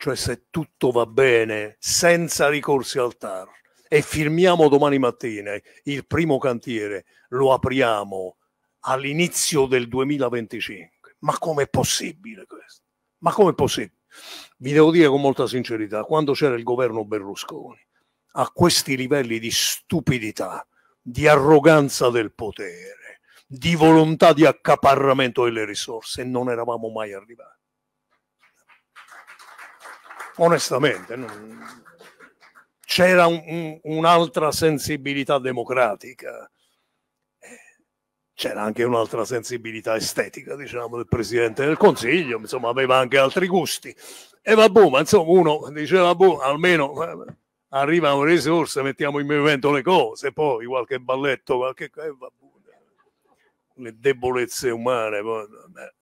cioè se tutto va bene, senza ricorsi al TAR, e firmiamo domani mattina il primo cantiere, lo apriamo all'inizio del 2025. Ma com'è possibile questo? Ma com'è possibile? Vi devo dire con molta sincerità, quando c'era il governo Berlusconi, a questi livelli di stupidità, di arroganza del potere, di volontà di accaparramento delle risorse, non eravamo mai arrivati onestamente, non... c'era un, un, un'altra sensibilità democratica, c'era anche un'altra sensibilità estetica, diciamo, del Presidente del Consiglio, insomma, aveva anche altri gusti. E vabbè, ma insomma, uno diceva, boh, almeno eh, arrivano risorse, mettiamo in movimento le cose, poi qualche balletto, qualche... Eh, le debolezze umane. Poi,